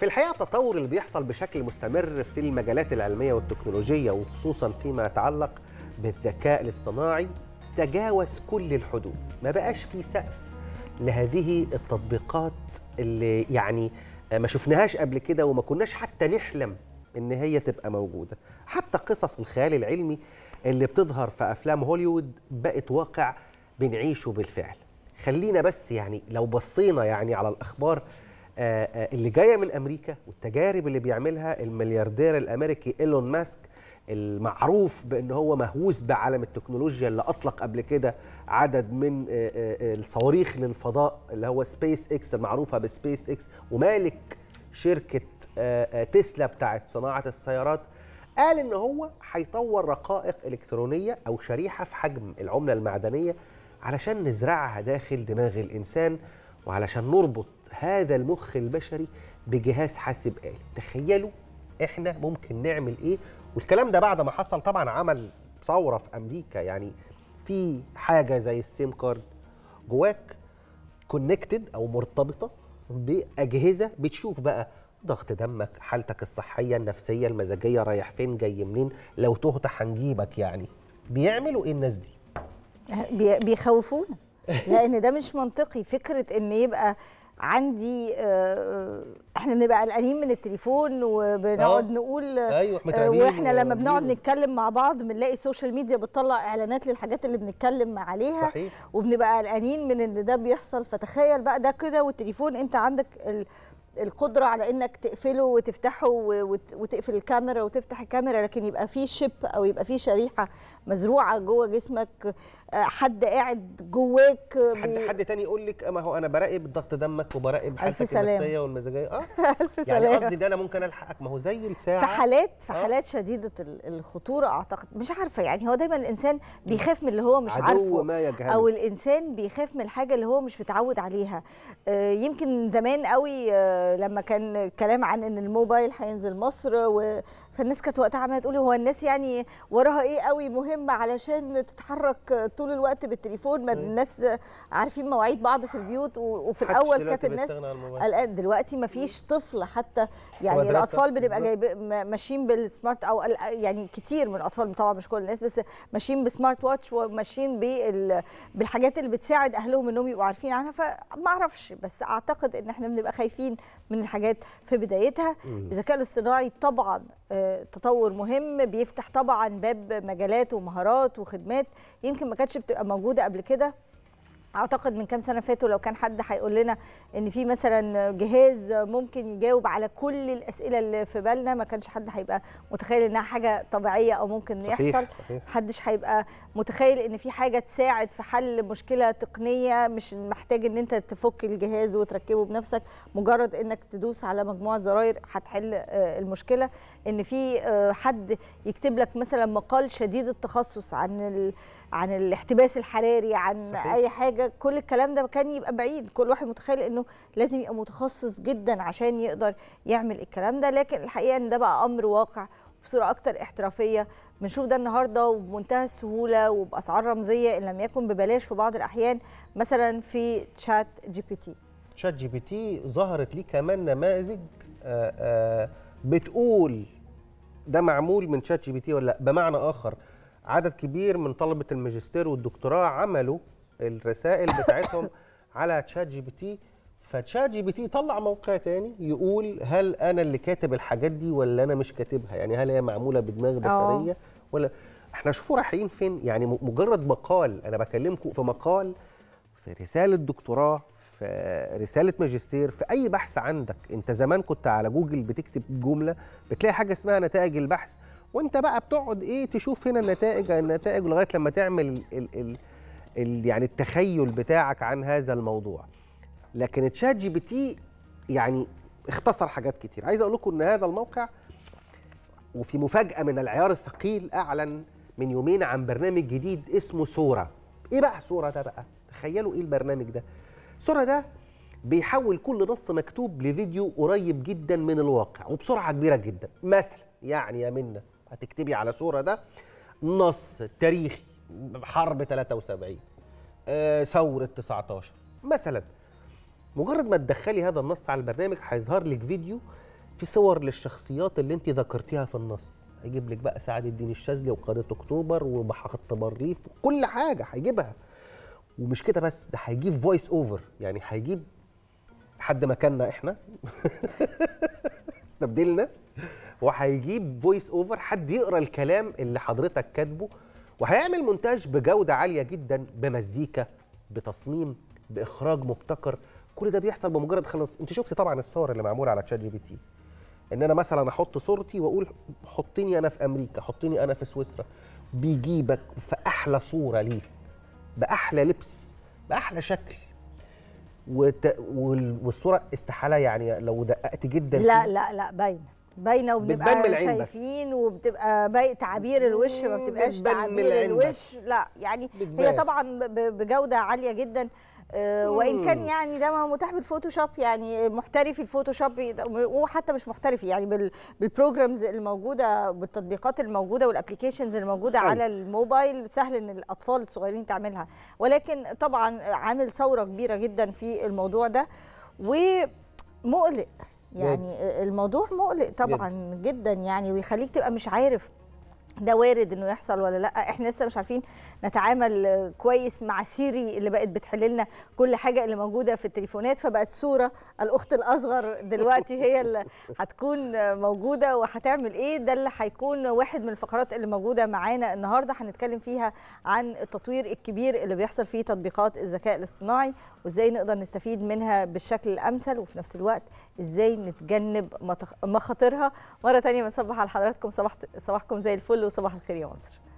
في الحقيقه التطور اللي بيحصل بشكل مستمر في المجالات العلميه والتكنولوجيه وخصوصا فيما يتعلق بالذكاء الاصطناعي تجاوز كل الحدود ما بقاش في سقف لهذه التطبيقات اللي يعني ما شفناهاش قبل كده وما كناش حتى نحلم ان هي تبقى موجوده حتى قصص الخيال العلمي اللي بتظهر في افلام هوليوود بقت واقع بنعيشه بالفعل خلينا بس يعني لو بصينا يعني على الاخبار آه، آه، اللي جايه من امريكا والتجارب اللي بيعملها الملياردير الامريكي ايلون ماسك المعروف بان هو مهووس بعالم التكنولوجيا اللي اطلق قبل كده عدد من آه، الصواريخ للفضاء اللي هو سبيس اكس المعروفه بسبيس اكس ومالك شركه تسلا بتاعت صناعه السيارات قال ان هو هيطور رقائق الكترونيه او شريحه في حجم العمله المعدنيه علشان نزرعها داخل دماغ الانسان وعلشان نربط هذا المخ البشري بجهاز حاسب آلي تخيلوا احنا ممكن نعمل ايه والكلام ده بعد ما حصل طبعا عمل ثورة في أمريكا يعني في حاجة زي السيم كارد جواك كونكتد أو مرتبطة بأجهزة بتشوف بقى ضغط دمك حالتك الصحية النفسية المزاجية رايح فين جاي منين لو تهت هنجيبك يعني بيعملوا ايه الناس دي بيخوفونا لان ده مش منطقي فكره ان يبقى عندي آه، آه، احنا بنبقى قلقانين من التليفون وبنقعد اه، نقول ايوه واحنا لما بنقعد نتكلم مع بعض بنلاقي السوشيال ميديا بتطلع اعلانات للحاجات اللي بنتكلم عليها صحيح. وبنبقى قلقانين من ان ده بيحصل فتخيل بقى ده كده والتليفون انت عندك القدره على انك تقفله وتفتحه وتقفل الكاميرا وتفتح الكاميرا لكن يبقى في شيب او يبقى في شريحه مزروعه جوه جسمك آه، حد قاعد جواك حد حد تاني يقول لك ما هو انا براقب ضغط دمك وبراقب حالتك النفسيه والمزاجيه اه الف يعني قصدي ده انا ممكن الحقك ما هو زي الساعه في حالات في آه. حالات شديده الخطوره اعتقد مش عارفه يعني هو دايما الانسان بيخاف من اللي هو مش عارفه ما او الانسان بيخاف من الحاجه اللي هو مش متعود عليها آه، يمكن زمان قوي لما كان كلام عن ان الموبايل هينزل مصر و... فالناس كانت وقتها عماله تقول هو الناس يعني وراها ايه قوي مهمه علشان تتحرك طول الوقت بالتليفون ما الناس عارفين مواعيد بعض في البيوت و... وفي الاول كانت الناس قلقان دلوقتي ما فيش طفل حتى يعني الاطفال بنبقى جايب ماشيين بالسمارت او يعني كتير من الاطفال طبعا مش كل الناس بس ماشيين بسمارت واتش وماشيين بال... بالحاجات اللي بتساعد اهلهم انهم يبقوا عارفين عنها فما اعرفش بس اعتقد ان احنا بنبقى خايفين من الحاجات في بدايتها الذكاء الاصطناعي طبعا آه، تطور مهم بيفتح طبعا باب مجالات ومهارات وخدمات يمكن ما كانتش بتبقى موجوده قبل كده اعتقد من كام سنه فاتوا لو كان حد هيقول لنا ان في مثلا جهاز ممكن يجاوب على كل الاسئله اللي في بالنا ما كانش حد هيبقى متخيل انها حاجه طبيعيه او ممكن صحيح يحصل صحيح. حدش هيبقى متخيل ان في حاجه تساعد في حل مشكله تقنيه مش محتاج ان انت تفك الجهاز وتركبه بنفسك مجرد انك تدوس على مجموعه زراير هتحل آه، المشكله ان في آه، حد يكتب لك مثلا مقال شديد التخصص عن عن الاحتباس الحراري عن صحيح. اي حاجه حاجه كل الكلام ده كان يبقى بعيد كل واحد متخيل انه لازم يبقى متخصص جدا عشان يقدر يعمل الكلام ده لكن الحقيقه ان ده بقى امر واقع بصوره اكتر احترافيه بنشوف ده النهارده وبمنتهى السهوله وباسعار رمزيه ان لم يكن ببلاش في بعض الاحيان مثلا في تشات جي بي تي تشات جي بي تي ظهرت ليه كمان نماذج آه، آه، بتقول ده معمول من تشات جي بي تي ولا لا بمعنى اخر عدد كبير من طلبه الماجستير والدكتوراه عملوا الرسائل بتاعتهم على تشات جي بي تي فتشات جي بي تي طلع موقع تاني يقول هل انا اللي كاتب الحاجات دي ولا انا مش كاتبها يعني هل هي معموله بدماغ اه. بشريه ولا احنا شوفوا رايحين فين يعني مجرد مقال انا بكلمكم في مقال في رساله دكتوراه في رساله ماجستير في اي بحث عندك انت زمان كنت على جوجل بتكتب جمله بتلاقي حاجه اسمها نتائج البحث وانت بقى بتقعد ايه تشوف هنا النتائج النتائج لغايه لما تعمل ال ال يعني التخيل بتاعك عن هذا الموضوع لكن تشات جي بي تي يعني اختصر حاجات كتير عايز اقول لكم ان هذا الموقع وفي مفاجاه من العيار الثقيل اعلن من يومين عن برنامج جديد اسمه صوره ايه بقى صوره ده بقى تخيلوا ايه البرنامج ده صوره ده بيحول كل نص مكتوب لفيديو قريب جدا من الواقع وبسرعه كبيره جدا مثلا يعني يا منى هتكتبي على صوره ده نص تاريخي حرب 73 آه، ثوره 19 مثلا مجرد ما تدخلي هذا النص على البرنامج هيظهر لك فيديو في صور للشخصيات اللي انت ذكرتيها في النص هيجيب لك بقى سعد الدين الشاذلي وقاده اكتوبر وخط بارليف كل حاجه هيجيبها ومش كده بس ده هيجيب فويس اوفر يعني هيجيب حد مكاننا احنا استبدلنا وهيجيب فويس اوفر حد يقرا الكلام اللي حضرتك كاتبه وهيعمل مونتاج بجوده عاليه جدا بمزيكا بتصميم باخراج مبتكر كل ده بيحصل بمجرد خلاص انت شفتي طبعا الصور اللي معموله على تشات جي بي تي ان انا مثلا احط صورتي واقول حطيني انا في امريكا حطيني انا في سويسرا بيجيبك في احلى صوره ليك باحلى لبس باحلى شكل وت... والصوره استحاله يعني لو دققت جدا لا لا لا باينه باينه وبنبقى شايفين وبتبقى باي تعابير الوش ما بتبقاش تعابير الوش لا يعني بتبان. هي طبعا بجوده عاليه جدا آه، وان كان يعني ده متاح بالفوتوشوب يعني محترفي الفوتوشوب وحتى مش محترفي يعني بالبروجرامز الموجوده بالتطبيقات الموجوده والابلكيشنز الموجوده على الموبايل سهل ان الاطفال الصغيرين تعملها ولكن طبعا عامل ثوره كبيره جدا في الموضوع ده ومقلق يعني الموضوع مقلق طبعا جدا, يعني ويخليك تبقى مش عارف ده وارد انه يحصل ولا لا احنا لسه مش عارفين نتعامل كويس مع سيري اللي بقت بتحل لنا كل حاجه اللي موجوده في التليفونات فبقت صوره الاخت الاصغر دلوقتي هي اللي هتكون موجوده وهتعمل ايه ده اللي هيكون واحد من الفقرات اللي موجوده معانا النهارده هنتكلم فيها عن التطوير الكبير اللي بيحصل في تطبيقات الذكاء الاصطناعي وازاي نقدر نستفيد منها بالشكل الامثل وفي نفس الوقت ازاي نتجنب مخاطرها مره ثانيه بنصبح على حضراتكم صباح صباحكم زي الفل وصباح الخير يا مصر